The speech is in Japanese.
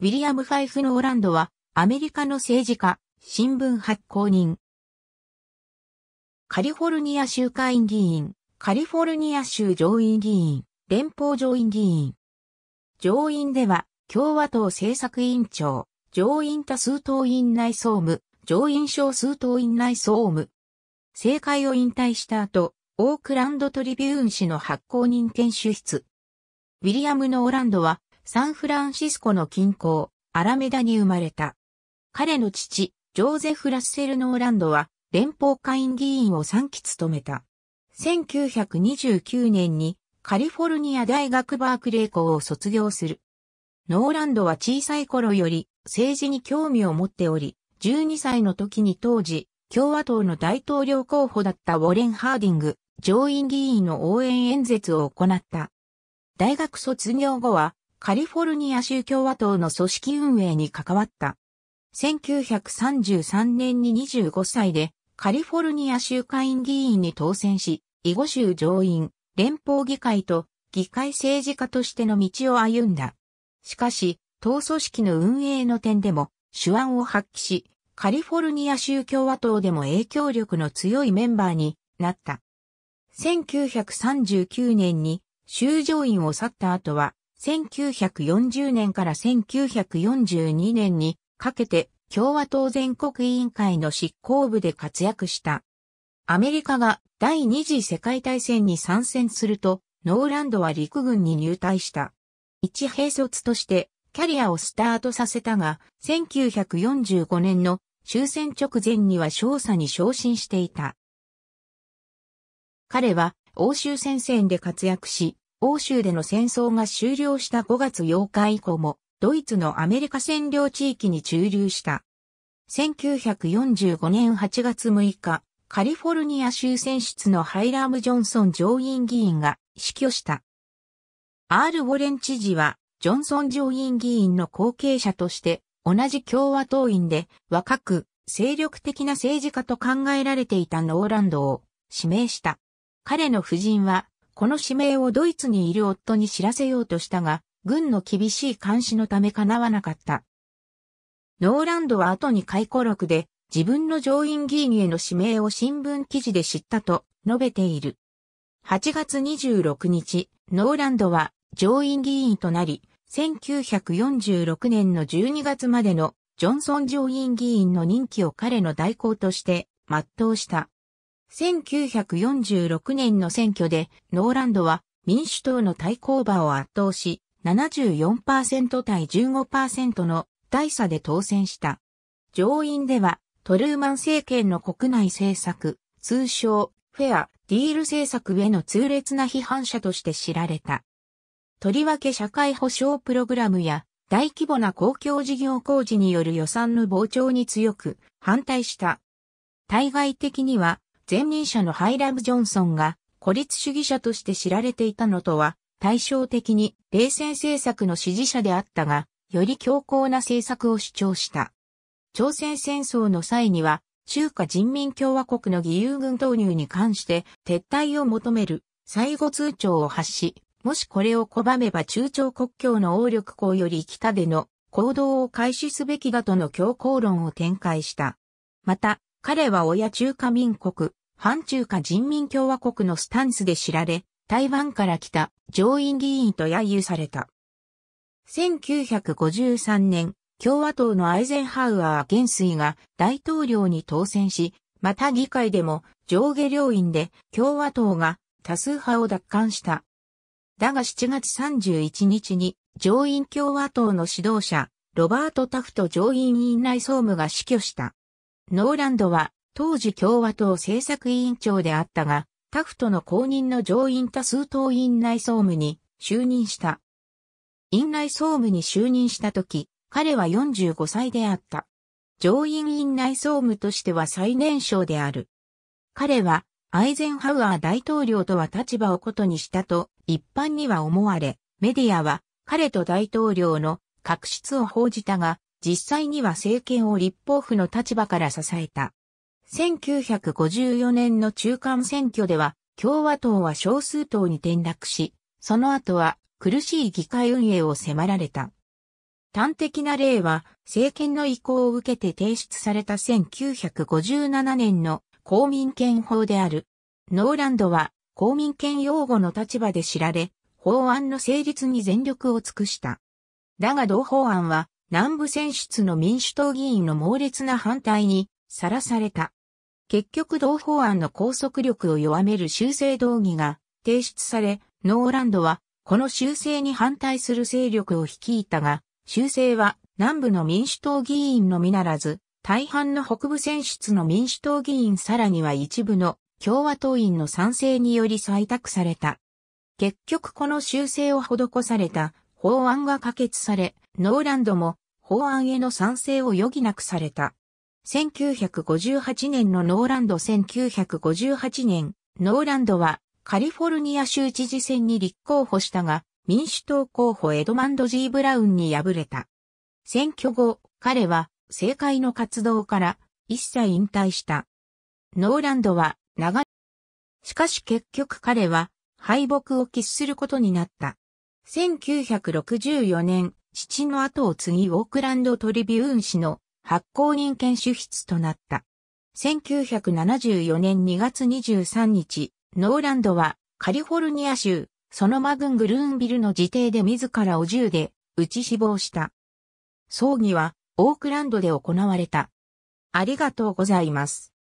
ウィリアム・ファイフ・ノーランドは、アメリカの政治家、新聞発行人。カリフォルニア州会員議員、カリフォルニア州上院議員、連邦上院議員。上院では、共和党政策委員長、上院多数党院内総務、上院少数党院内総務。政界を引退した後、オークランドトリビューン氏の発行人研修室。ウィリアム・ノーランドは、サンフランシスコの近郊、アラメダに生まれた。彼の父、ジョーゼフ・ラッセル・ノーランドは、連邦下院議員を3期務めた。1929年に、カリフォルニア大学バークレー校を卒業する。ノーランドは小さい頃より政治に興味を持っており、12歳の時に当時、共和党の大統領候補だったウォレン・ハーディング、上院議員の応援演説を行った。大学卒業後は、カリフォルニア州共和党の組織運営に関わった。1933年に25歳でカリフォルニア州会員議員に当選し、囲碁州上院、連邦議会と議会政治家としての道を歩んだ。しかし、党組織の運営の点でも手腕を発揮し、カリフォルニア州共和党でも影響力の強いメンバーになった。1939年に州上院を去った後は1940年から1942年にかけて共和党全国委員会の執行部で活躍した。アメリカが第二次世界大戦に参戦すると、ノーランドは陸軍に入隊した。一兵卒としてキャリアをスタートさせたが、1945年の終戦直前には少佐に昇進していた。彼は欧州戦線で活躍し、欧州での戦争が終了した5月8日以降も、ドイツのアメリカ占領地域に駐留した。1945年8月6日、カリフォルニア州選出のハイラーム・ジョンソン上院議員が死去した。アール・ウォレン知事は、ジョンソン上院議員の後継者として、同じ共和党員で若く精力的な政治家と考えられていたノーランドを指名した。彼の夫人はこの指名をドイツにいる夫に知らせようとしたが、軍の厳しい監視のため叶わなかった。ノーランドは後に回顧録で自分の上院議員への指名を新聞記事で知ったと述べている。8月26日、ノーランドは上院議員となり、1946年の12月までのジョンソン上院議員の任期を彼の代行として全うした。1946年の選挙でノーランドは民主党の対抗馬を圧倒し74%対15%の大差で当選した。上院ではトルーマン政権の国内政策、通称フェア、ディール政策への痛烈な批判者として知られた。とりわけ社会保障プログラムや大規模な公共事業工事による予算の膨張に強く反対した。対外的には前任者のハイラム・ジョンソンが孤立主義者として知られていたのとは対照的に冷戦政策の支持者であったが、より強硬な政策を主張した。朝鮮戦争の際には、中華人民共和国の義勇軍投入に関して撤退を求める最後通帳を発し、もしこれを拒めば中朝国境の応力港より北での行動を開始すべきだとの強硬論を展開した。また、彼は親中華民国、反中華人民共和国のスタンスで知られ、台湾から来た上院議員と揶揄された。1953年、共和党のアイゼンハウアー元帥が大統領に当選し、また議会でも上下両院で共和党が多数派を奪還した。だが7月31日に上院共和党の指導者、ロバート・タフト上院院内総務が死去した。ノーランドは当時共和党政策委員長であったが、タフトの公認の上院多数党院内総務に就任した。院内総務に就任した時、彼は45歳であった。上院院内総務としては最年少である。彼はアイゼンハウアー大統領とは立場をことにしたと一般には思われ、メディアは彼と大統領の確執を報じたが、実際には政権を立法府の立場から支えた。1954年の中間選挙では、共和党は少数党に転落し、その後は苦しい議会運営を迫られた。端的な例は、政権の意向を受けて提出された1957年の公民権法である。ノーランドは公民権擁護の立場で知られ、法案の成立に全力を尽くした。だが同法案は南部選出の民主党議員の猛烈な反対にさらされた。結局同法案の拘束力を弱める修正動議が提出され、ノーランドはこの修正に反対する勢力を率いたが、修正は南部の民主党議員のみならず、大半の北部選出の民主党議員さらには一部の共和党員の賛成により採択された。結局この修正を施された法案が可決され、ノーランドも法案への賛成を余儀なくされた。1958年のノーランド1958年、ノーランドはカリフォルニア州知事選に立候補したが、民主党候補エドマンド・ジーブラウンに敗れた。選挙後、彼は政界の活動から一切引退した。ノーランドは長、しかし結局彼は敗北を喫することになった。1964年、父の後を継ぎオークランドトリビューン氏の発行人権主筆となった。1974年2月23日、ノーランドはカリフォルニア州、そのマグングルーンビルの自邸で自らお銃で撃ち死亡した。葬儀はオークランドで行われた。ありがとうございます。